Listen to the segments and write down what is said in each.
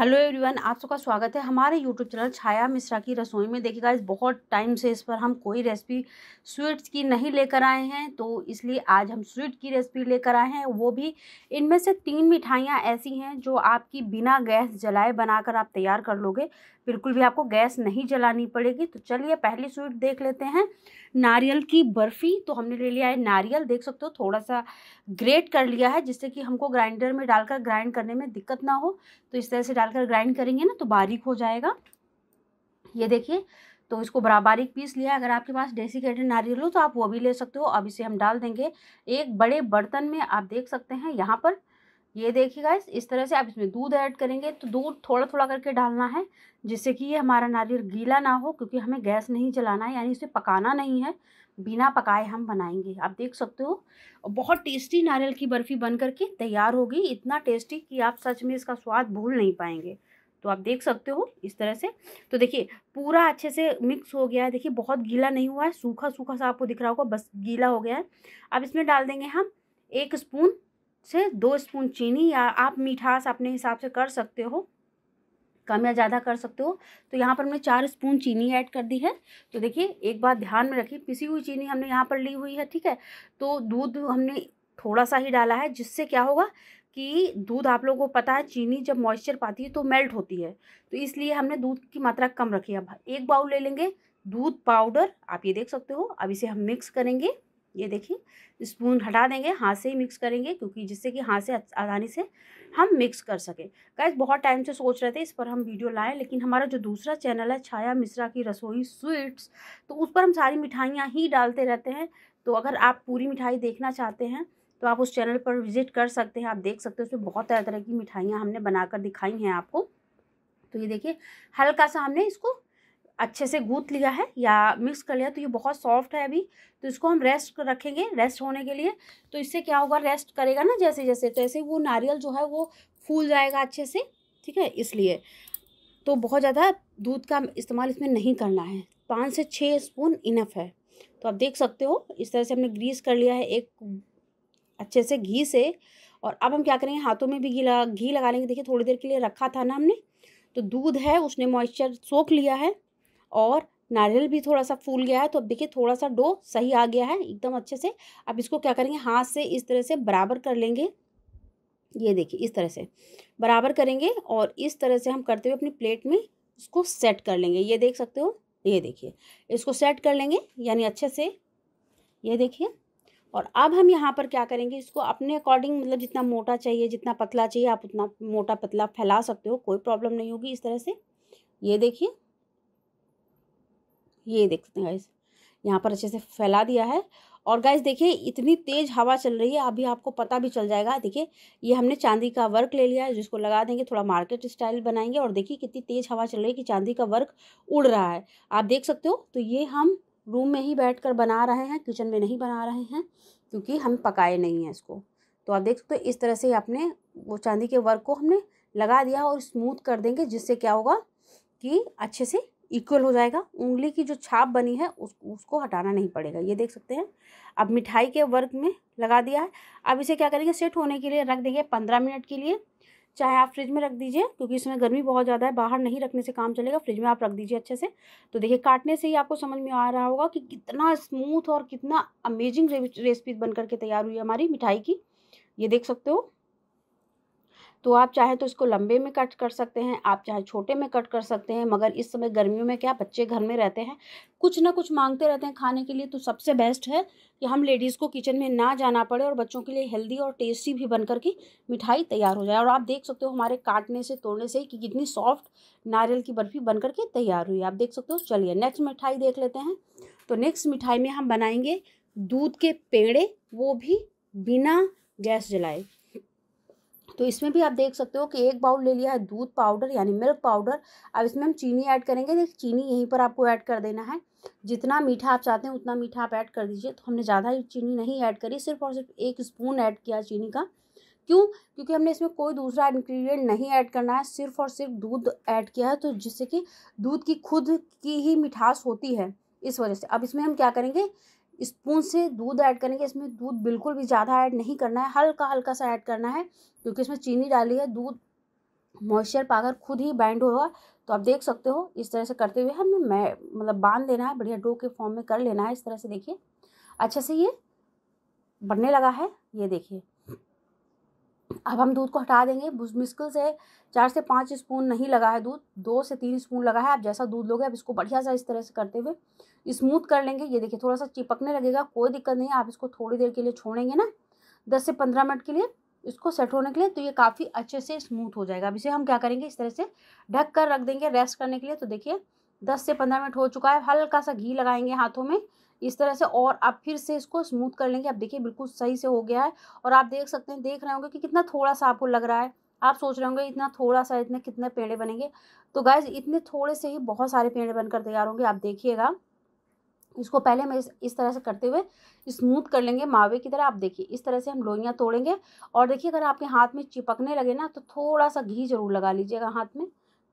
hello everyone आप सबका स्वागत है हमारे यूट्यूब चैनल छाया मिश्रा की रसोई में देखिएगा इस बहुत टाइम से इस पर हम कोई रेसिपी स्वीट्स की नहीं लेकर आए हैं तो इसलिए आज हम स्वीट की रेसिपी लेकर आए हैं वो भी इनमें से तीन मिठाइयाँ ऐसी हैं जो आपकी बिना गैस जलाए बनाकर आप तैयार कर लोगे बिल्कुल भी आपको गैस नहीं जलानी पड़ेगी तो चलिए पहली स्वीट देख लेते हैं नारियल की बर्फ़ी तो हमने ले लिया है नारियल देख सकते हो थोड़ा सा ग्रेट कर लिया है जिससे कि हमको ग्राइंडर में डालकर ग्राइंड करने में दिक्कत ना हो तो इस तरह से डाल डालकर ग्राइंड करेंगे ना तो बारीक हो जाएगा ये देखिए तो इसको बराबर एक पीस लिया अगर आपके पास डेसिकेटेड नारियल हो तो आप वो भी ले सकते हो अब इसे हम डाल देंगे एक बड़े बर्तन में आप देख सकते हैं यहाँ पर ये देखिएगा इस तरह से आप इसमें दूध ऐड करेंगे तो दूध थोड़ा थोड़ा करके डालना है जिससे कि ये हमारा नारियल गीला ना हो क्योंकि हमें गैस नहीं चलाना है यानी इसे पकाना नहीं है बिना पकाए हम बनाएंगे आप देख सकते हो बहुत टेस्टी नारियल की बर्फ़ी बन करके तैयार होगी इतना टेस्टी कि आप सच में इसका स्वाद भूल नहीं पाएंगे तो आप देख सकते हो इस तरह से तो देखिए पूरा अच्छे से मिक्स हो गया है देखिए बहुत गीला नहीं हुआ है सूखा सूखा सा आपको दिख रहा होगा बस गीला हो गया है अब इसमें डाल देंगे हम एक स्पून से दो स्पून चीनी या आप मिठास अपने हिसाब से कर सकते हो कम या ज़्यादा कर सकते हो तो यहाँ पर हमने चार स्पून चीनी ऐड कर दी है तो देखिए एक बात ध्यान में रखिए पिसी हुई चीनी हमने यहाँ पर ली हुई है ठीक है तो दूध हमने थोड़ा सा ही डाला है जिससे क्या होगा कि दूध आप लोगों को पता है चीनी जब मॉइस्चर पाती है तो मेल्ट होती है तो इसलिए हमने दूध की मात्रा कम रखी है अब एक बाउल ले लेंगे दूध पाउडर आप ये देख सकते हो अब इसे हम मिक्स करेंगे ये देखिए स्पून हटा देंगे हाथ से ही मिक्स करेंगे क्योंकि जिससे कि हाथ से आसानी से हम मिक्स कर सकें गैस बहुत टाइम से सोच रहे थे इस पर हम वीडियो लाएं लेकिन हमारा जो दूसरा चैनल है छाया मिश्रा की रसोई स्वीट्स तो उस पर हम सारी मिठाइयाँ ही डालते रहते हैं तो अगर आप पूरी मिठाई देखना चाहते हैं तो आप उस चैनल पर विज़िट कर सकते हैं आप देख सकते हो उसमें बहुत तरह तरह की मिठाइयाँ हमने बनाकर दिखाई हैं आपको तो ये देखिए हल्का सा हमने इसको अच्छे से गूथ लिया है या मिक्स कर लिया तो ये बहुत सॉफ्ट है अभी तो इसको हम रेस्ट रखेंगे रेस्ट होने के लिए तो इससे क्या होगा रेस्ट करेगा ना जैसे जैसे तो ऐसे वो नारियल जो है वो फूल जाएगा अच्छे से ठीक है इसलिए तो बहुत ज़्यादा दूध का इस्तेमाल इसमें नहीं करना है पाँच से छः स्पून इनफ है तो आप देख सकते हो इस तरह से हमने ग्रीस कर लिया है एक अच्छे से घी से और अब हम क्या करेंगे हाथों में भी घी लगा घी लगा लेंगे देखिए थोड़ी देर के लिए रखा था ना हमने तो दूध है उसने मॉइस्चर सोख लिया है और नारियल भी थोड़ा सा फूल गया है तो अब देखिए थोड़ा सा डो सही आ गया है एकदम अच्छे से अब इसको क्या करेंगे हाथ से इस तरह से बराबर कर लेंगे ये देखिए इस तरह से बराबर करेंगे और इस तरह से हम करते हुए अपनी प्लेट में इसको सेट कर लेंगे ये देख सकते हो ये देखिए इसको सेट कर लेंगे यानी अच्छे से ये देखिए और अब हम यहाँ पर क्या करेंगे इसको अपने अकॉर्डिंग मतलब जितना मोटा चाहिए जितना पतला चाहिए आप उतना मोटा पतला फैला सकते हो कोई प्रॉब्लम नहीं होगी इस तरह से ये देखिए ये देख सकते हैं गाइस यहाँ पर अच्छे से फैला दिया है और गाइस देखिए इतनी तेज़ हवा चल रही है अभी आपको पता भी चल जाएगा देखिए ये हमने चांदी का वर्क ले लिया है जिसको लगा देंगे थोड़ा मार्केट स्टाइल बनाएंगे और देखिए कितनी तेज़ हवा चल रही है कि चांदी का वर्क उड़ रहा है आप देख सकते हो तो ये हम रूम में ही बैठ कर बना रहे हैं किचन में नहीं बना रहे हैं क्योंकि हम पकाए नहीं हैं इसको तो आप देख सकते हो इस तरह से आपने वो चांदी के वर्क को हमने लगा दिया और स्मूथ कर देंगे जिससे क्या होगा कि अच्छे से इक्वल हो जाएगा उंगली की जो छाप बनी है उस, उसको हटाना नहीं पड़ेगा ये देख सकते हैं अब मिठाई के वर्क में लगा दिया है अब इसे क्या करेंगे सेट होने के लिए रख देंगे पंद्रह मिनट के लिए चाहे आप फ्रिज में रख दीजिए क्योंकि इसमें गर्मी बहुत ज़्यादा है बाहर नहीं रखने से काम चलेगा फ्रिज में आप रख दीजिए अच्छे से तो देखिए काटने से ही आपको समझ में आ रहा होगा कि कितना स्मूथ और कितना अमेजिंग रेसिपी बनकर के तैयार हुई है हमारी मिठाई की ये देख सकते हो तो आप चाहे तो इसको लंबे में कट कर सकते हैं आप चाहे छोटे में कट कर सकते हैं मगर इस समय गर्मियों में क्या बच्चे घर में रहते हैं कुछ ना कुछ मांगते रहते हैं खाने के लिए तो सबसे बेस्ट है कि हम लेडीज़ को किचन में ना जाना पड़े और बच्चों के लिए हेल्दी और टेस्टी भी बनकर की मिठाई तैयार हो जाए और आप देख सकते हो हमारे काटने से तोड़ने से कि कितनी सॉफ्ट नारियल की बर्फ़ी बनकर के तैयार हुई आप देख सकते हो चलिए नेक्स्ट मिठाई देख लेते हैं तो नेक्स्ट मिठाई में हम बनाएंगे दूध के पेड़े वो भी बिना गैस जलाए तो इसमें भी आप देख सकते हो कि एक बाउल ले लिया है दूध पाउडर यानी मिल्क पाउडर अब इसमें हम चीनी ऐड करेंगे देखिए चीनी यहीं पर आपको ऐड कर देना है जितना मीठा आप चाहते हैं उतना मीठा आप ऐड कर दीजिए तो हमने ज़्यादा चीनी नहीं ऐड करी सिर्फ और सिर्फ एक स्पून ऐड किया चीनी का क्यों क्योंकि हमने इसमें कोई दूसरा इन्ग्रीडियंट नहीं ऐड करना है सिर्फ और सिर्फ दूध ऐड किया है तो जिससे कि दूध की खुद की ही मिठास होती है इस वजह से अब इसमें हम क्या करेंगे स्पून से दूध ऐड करेंगे इसमें दूध बिल्कुल भी ज़्यादा ऐड नहीं करना है हल्का हल्का सा ऐड करना है क्योंकि इसमें चीनी डाली है दूध मॉइस्चर पाकर खुद ही बाइंड होगा तो आप देख सकते हो इस तरह से करते हुए हमें मैं मतलब बांध देना है बढ़िया डो के फॉर्म में कर लेना है इस तरह से देखिए अच्छे से ये बनने लगा है ये देखिए अब हम दूध को हटा देंगे मुश्किल से चार से पाँच स्पून नहीं लगा है दूध दो से तीन स्पून लगा है आप जैसा दूध लोगे आप इसको बढ़िया सा इस तरह से करते हुए स्मूथ कर लेंगे ये देखिए थोड़ा सा चिपकने लगेगा कोई दिक्कत नहीं आप इसको थोड़ी देर के लिए छोड़ेंगे ना दस से पंद्रह मिनट के लिए इसको सेट होने के लिए तो ये काफ़ी अच्छे से स्मूथ हो जाएगा अब इसे हम क्या करेंगे इस तरह से ढक कर रख देंगे रेस्ट करने के लिए तो देखिए दस से पंद्रह मिनट हो चुका है हल्का सा घी लगाएंगे हाथों में इस तरह से और आप फिर से इसको स्मूथ कर लेंगे आप देखिए बिल्कुल सही से हो गया है और आप देख सकते हैं देख रहे होंगे कि कितना थोड़ा सा आपको लग रहा है आप सोच रहे होंगे इतना थोड़ा सा इतने कितने पेड़े बनेंगे तो गाइज इतने थोड़े से ही बहुत सारे पेड़े बनकर तैयार होंगे आप देखिएगा इसको पहले हम इस तरह से करते हुए स्मूथ कर लेंगे मावे की तरह आप देखिए इस तरह से हम लोइयाँ तोड़ेंगे और देखिए अगर आपके हाथ में चिपकने लगे ना तो थोड़ा सा घी जरूर लगा लीजिएगा हाथ में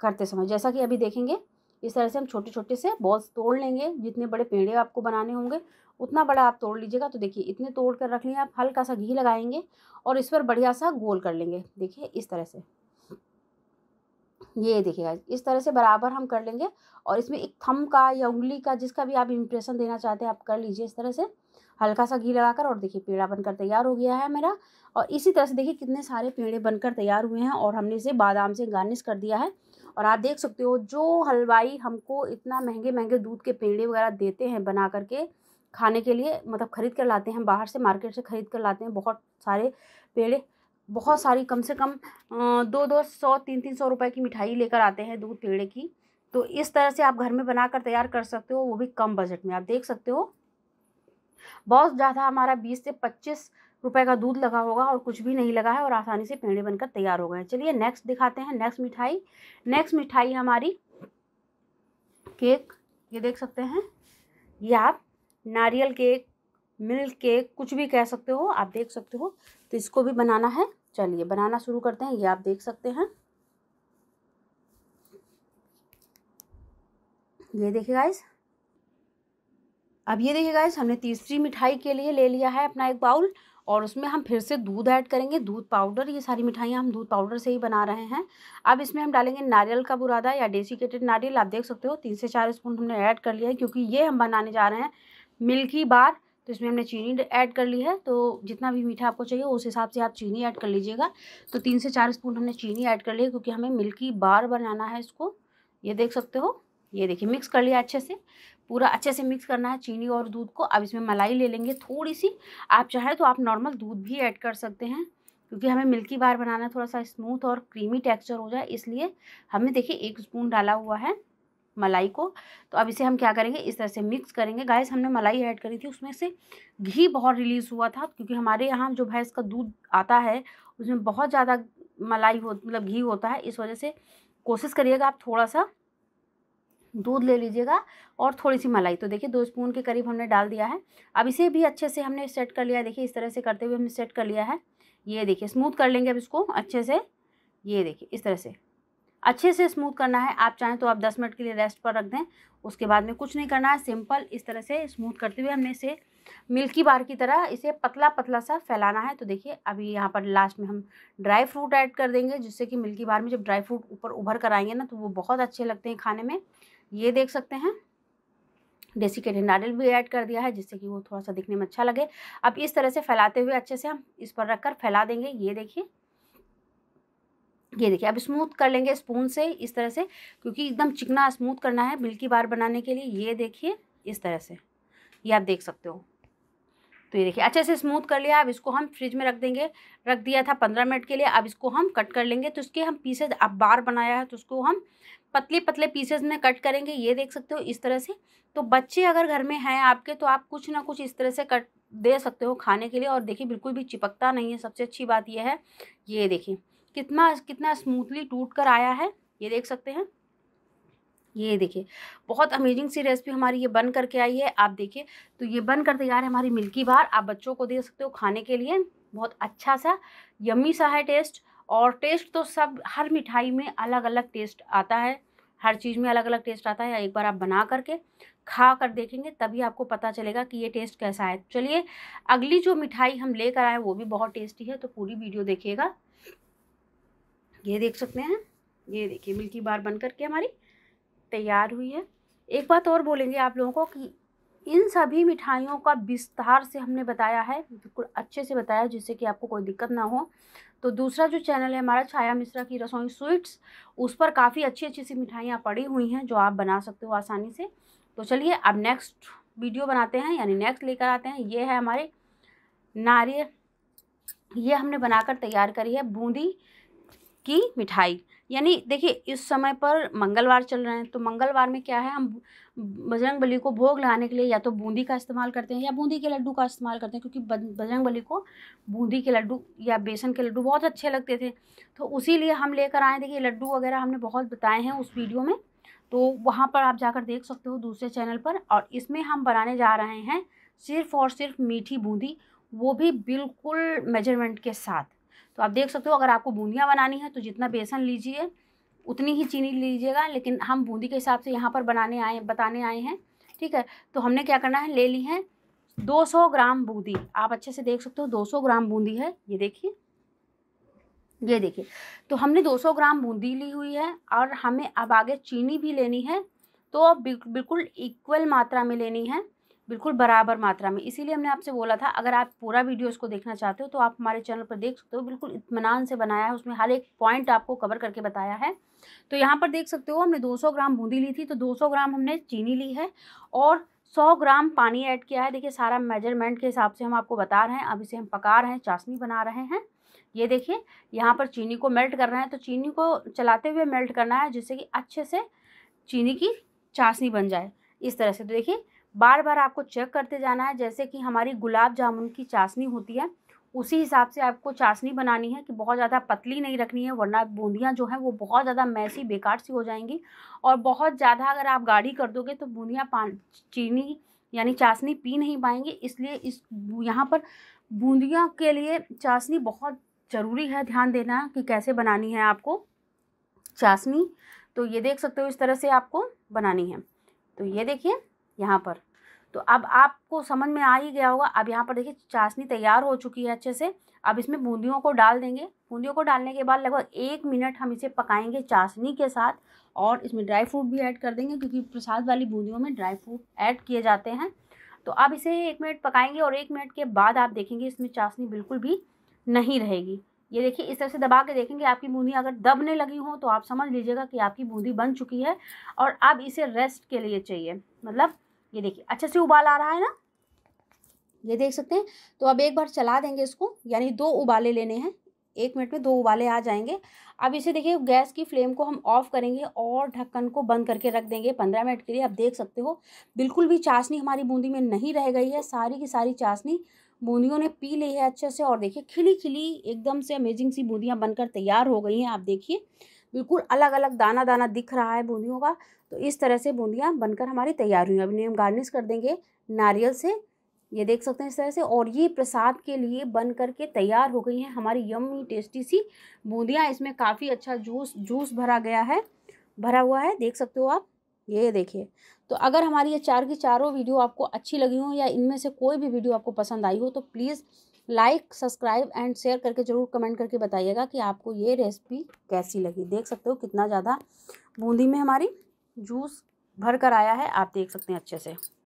करते समय जैसा कि अभी देखेंगे इस तरह से हम छोटे छोटे से बॉल्स तोड़ लेंगे जितने बड़े पेड़े आपको बनाने होंगे उतना बड़ा आप तोड़ लीजिएगा तो देखिए इतने तोड़ कर रख लेंगे आप हल्का सा घी लगाएंगे और इस पर बढ़िया सा गोल कर लेंगे देखिए इस तरह से ये देखिएगा इस तरह से बराबर हम कर लेंगे और इसमें एक थम का या उंगली का जिसका भी आप इम्प्रेशन देना चाहते हैं आप कर लीजिए इस तरह से हल्का सा घी लगाकर और देखिए पेड़ा बनकर तैयार हो गया है मेरा और इसी तरह से देखिए कितने सारे पेड़े बनकर तैयार हुए हैं और हमने इसे बादाम से गार्निश कर दिया है और आप देख सकते हो जो हलवाई हमको इतना महंगे महंगे दूध के पेड़े वगैरह देते हैं बना करके खाने के लिए मतलब ख़रीद कर लाते हैं बाहर से मार्केट से ख़रीद कर लाते हैं बहुत सारे पेड़े बहुत सारी कम से कम दो दो सौ तीन तीन सौ रुपए की मिठाई लेकर आते हैं दूध पेड़े की तो इस तरह से आप घर में बनाकर तैयार कर सकते हो वो भी कम बजट में आप देख सकते हो बहुत ज़्यादा हमारा बीस से पच्चीस रुपए का दूध लगा होगा और कुछ भी नहीं लगा है और आसानी से पेड़े बनकर तैयार हो गए हैं चलिए नेक्स्ट दिखाते हैं नेक्स्ट मिठाई नेक्स्ट मिठाई हमारी केक ये देख सकते हैं ये आप नारियल केक मिल्क केक कुछ भी कह सकते हो आप देख सकते हो तो इसको भी बनाना है चलिए बनाना शुरू करते हैं ये आप देख सकते हैं ये देखिए गाइस अब ये देखिए गाइस हमने तीसरी मिठाई के लिए ले लिया है अपना एक बाउल और उसमें हम फिर से दूध ऐड करेंगे दूध पाउडर ये सारी मिठाइयाँ हम दूध पाउडर से ही बना रहे हैं अब इसमें हम डालेंगे नारियल का बुरादा या डेसिकेटेड नारियल आप देख सकते हो तीन से चार स्पून हमने ऐड कर लिया है क्योंकि ये हम बनाने जा रहे हैं मिल्की बार तो इसमें हमने चीनी ऐड कर ली है तो जितना भी मीठा आपको चाहिए उस हिसाब से आप चीनी ऐड कर लीजिएगा तो तीन से चार स्पून हमने चीनी ऐड कर ली है क्योंकि हमें मिल्की बार बनाना है इसको ये देख सकते हो ये देखिए मिक्स कर लिया अच्छे से पूरा अच्छे से मिक्स करना है चीनी और दूध को अब इसमें मलाई ले लेंगे थोड़ी सी आप चाहें तो आप नॉर्मल दूध भी ऐड कर सकते हैं क्योंकि हमें मिल्की बार बनाना थोड़ा सा स्मूथ और क्रीमी टेक्सचर हो जाए इसलिए हमने देखिए एक स्पून डाला हुआ है मलाई को तो अब इसे हम क्या करेंगे इस तरह से मिक्स करेंगे गाइस हमने मलाई ऐड करी थी उसमें से घी बहुत रिलीज़ हुआ था क्योंकि हमारे यहाँ जो भैंस का दूध आता है उसमें बहुत ज़्यादा मलाई हो मतलब घी होता है इस वजह से कोशिश करिएगा आप थोड़ा सा दूध ले लीजिएगा और थोड़ी सी मलाई तो देखिए दो स्पून के करीब हमने डाल दिया है अब इसे भी अच्छे से हमने सेट कर लिया है देखिए इस तरह से करते हुए हमने सेट कर लिया है ये देखिए स्मूथ कर लेंगे अब इसको अच्छे से ये देखिए इस तरह से अच्छे से स्मूथ करना है आप चाहें तो आप दस मिनट के लिए रेस्ट पर रख दें उसके बाद में कुछ नहीं करना है सिंपल इस तरह से स्मूथ करते हुए हमने इसे मिल्की बार की तरह इसे पतला पतला सा फैलाना है तो देखिए अभी यहाँ पर लास्ट में हम ड्राई फ्रूट ऐड कर देंगे जिससे कि मिल्की बार में जब ड्राई फ्रूट ऊपर उभर कर आएंगे ना तो वो बहुत अच्छे लगते हैं खाने में ये देख सकते हैं डेसिकेटेड नारियल भी ऐड कर दिया है जिससे कि वो थोड़ा सा दिखने में अच्छा लगे अब इस तरह से फैलाते हुए अच्छे से हम इस पर रखकर फैला देंगे ये देखिए ये देखिए अब स्मूथ कर लेंगे स्पून से इस तरह से क्योंकि एकदम चिकना स्मूथ करना है मिल्की बार बनाने के लिए ये देखिए इस तरह से ये आप देख सकते हो तो ये देखिए अच्छे से स्मूथ कर लिया अब इसको हम फ्रिज में रख देंगे रख दिया था पंद्रह मिनट के लिए अब इसको हम कट कर लेंगे तो इसके हम पीसेज अब बार बनाया है तो उसको हम पतले पतले पीसेज में कट करेंगे ये देख सकते हो इस तरह से तो बच्चे अगर घर में हैं आपके तो आप कुछ ना कुछ इस तरह से कट दे सकते हो खाने के लिए और देखिए बिल्कुल भी चिपकता नहीं है सबसे अच्छी बात यह है ये देखिए कितना कितना स्मूथली टूट कर आया है ये देख सकते हैं ये देखिए बहुत अमेजिंग सी रेसिपी हमारी ये बन करके आई है आप देखिए तो ये बन कर तैयार है हमारी मिल्की बार आप बच्चों को दे सकते हो खाने के लिए बहुत अच्छा सा यम्मी सा है टेस्ट और टेस्ट तो सब हर मिठाई में अलग अलग टेस्ट आता है हर चीज़ में अलग अलग टेस्ट आता है एक बार आप बना करके खा कर देखेंगे तभी आपको पता चलेगा कि ये टेस्ट कैसा है चलिए अगली जो मिठाई हम लेकर आए वो भी बहुत टेस्टी है तो पूरी वीडियो देखिएगा ये देख सकते हैं ये देखिए मिल्की बार बन करके हमारी तैयार हुई है एक बात और बोलेंगे आप लोगों को कि इन सभी मिठाइयों का विस्तार से हमने बताया है बिल्कुल अच्छे से बताया जिससे कि आपको कोई दिक्कत ना हो तो दूसरा जो चैनल है हमारा छाया मिश्रा की रसोई स्वीट्स उस पर काफ़ी अच्छी अच्छी सी मिठाइयाँ पड़ी हुई हैं जो आप बना सकते हो आसानी से तो चलिए अब नेक्स्ट वीडियो बनाते हैं यानी नेक्स्ट लेकर आते हैं ये है हमारे नारियल ये हमने बनाकर तैयार करी है बूंदी की मिठाई यानी देखिए इस समय पर मंगलवार चल रहे हैं तो मंगलवार में क्या है हम बजरंग बली को भोग लगाने के लिए या तो बूंदी का इस्तेमाल करते हैं या बूंदी के लड्डू का इस्तेमाल करते हैं क्योंकि बजरंग बली को बूंदी के लड्डू या बेसन के लड्डू बहुत अच्छे लगते थे तो उसी लिए हम लेकर आए देखिए लड्डू वगैरह हमने बहुत बताए हैं उस वीडियो में तो वहाँ पर आप जाकर देख सकते हो दूसरे चैनल पर और इसमें हम बनाने जा रहे हैं सिर्फ़ और सिर्फ मीठी बूंदी वो भी बिल्कुल मेजरमेंट के साथ तो आप देख सकते हो अगर आपको बूंदियाँ बनानी है तो जितना बेसन लीजिए उतनी ही चीनी लीजिएगा लेकिन हम बूंदी के हिसाब से यहाँ पर बनाने आए बताने आए हैं ठीक है तो हमने क्या करना है ले ली है 200 ग्राम बूंदी आप अच्छे से देख सकते हो 200 ग्राम बूंदी है ये देखिए ये देखिए तो हमने 200 ग्राम बूंदी ली हुई है और हमें अब आगे चीनी भी लेनी है तो बिल्कुल इक्वल मात्रा में लेनी है बिल्कुल बराबर मात्रा में इसीलिए हमने आपसे बोला था अगर आप पूरा वीडियो इसको देखना चाहते हो तो आप हमारे चैनल पर देख सकते हो बिल्कुल इतमान से बनाया है उसमें हर एक पॉइंट आपको कवर करके बताया है तो यहाँ पर देख सकते हो हमने 200 ग्राम बूंदी ली थी तो 200 ग्राम हमने चीनी ली है और 100 ग्राम पानी ऐड किया है देखिए सारा मेजरमेंट के हिसाब से हम आपको बता रहे हैं अब इसे हम पका रहे हैं चाशनी बना रहे हैं ये देखिए यहाँ पर चीनी को मेल्ट कर रहे हैं तो चीनी को चलाते हुए मेल्ट करना है जिससे कि अच्छे से चीनी की चाशनी बन जाए इस तरह से तो देखिए बार बार आपको चेक करते जाना है जैसे कि हमारी गुलाब जामुन की चाशनी होती है उसी हिसाब से आपको चाशनी बनानी है कि बहुत ज़्यादा पतली नहीं रखनी है वरना बूंदियाँ जो हैं वो बहुत ज़्यादा मैसी बेकार सी हो जाएंगी और बहुत ज़्यादा अगर आप गाढ़ी कर दोगे तो बूंदियाँ पान चीनी यानी चाशनी पी नहीं पाएंगे इसलिए इस यहाँ पर बूंदियों के लिए चाशनी बहुत ज़रूरी है ध्यान देना कि कैसे बनानी है आपको चाशनी तो ये देख सकते हो इस तरह से आपको बनानी है तो ये देखिए यहाँ पर तो अब आपको समझ में आ ही गया होगा अब यहाँ पर देखिए चाशनी तैयार हो चुकी है अच्छे से अब इसमें बूंदियों को डाल देंगे बूंदियों को डालने के बाद लगभग एक मिनट हम इसे पकाएंगे चाशनी के साथ और इसमें ड्राई फ्रूट भी ऐड कर देंगे क्योंकि प्रसाद वाली बूंदियों में ड्राई फ्रूट ऐड किए जाते हैं तो आप इसे एक मिनट पकाएंगे और एक मिनट के बाद आप देखेंगे इसमें चाशनी बिल्कुल भी नहीं रहेगी ये देखिए इस तरह से दबा के देखेंगे आपकी बूंदी अगर दबने लगी हो तो आप समझ लीजिएगा कि आपकी बूंदी बन चुकी है और अब इसे रेस्ट के लिए चाहिए मतलब ये देखिए अच्छे से उबाल आ रहा है ना ये देख सकते हैं तो अब एक बार चला देंगे इसको यानी दो उबाले लेने हैं एक मिनट में दो उबाले आ जाएंगे अब इसे देखिए गैस की फ्लेम को हम ऑफ करेंगे और ढक्कन को बंद करके रख देंगे पंद्रह मिनट के लिए आप देख सकते हो बिल्कुल भी चाशनी हमारी बूंदी में नहीं रह गई है सारी की सारी चाशनी बूंदियों ने पी ली है अच्छे से और देखिए खिली खिली एकदम से अमेजिंग सी बूंदियाँ बनकर तैयार हो गई हैं आप देखिए बिल्कुल अलग अलग दाना दाना दिख रहा है बूंदियों का तो इस तरह से बूंदियाँ बनकर हमारी तैयार हुई अभी हम गार्निश कर देंगे नारियल से ये देख सकते हैं इस तरह से और ये प्रसाद के लिए बन करके तैयार हो गई हैं हमारी यमी टेस्टी सी बूंदियाँ इसमें काफ़ी अच्छा जूस जूस भरा गया है भरा हुआ है देख सकते हो आप ये देखिए तो अगर हमारी ये चार की चारों वीडियो आपको अच्छी लगी हो या इनमें से कोई भी वीडियो आपको पसंद आई हो तो please like subscribe and share करके ज़रूर कमेंट करके बताइएगा कि आपको ये रेसिपी कैसी लगी देख सकते हो कितना ज़्यादा बूंदी में हमारी जूस भर कर आया है आप देख सकते हैं अच्छे से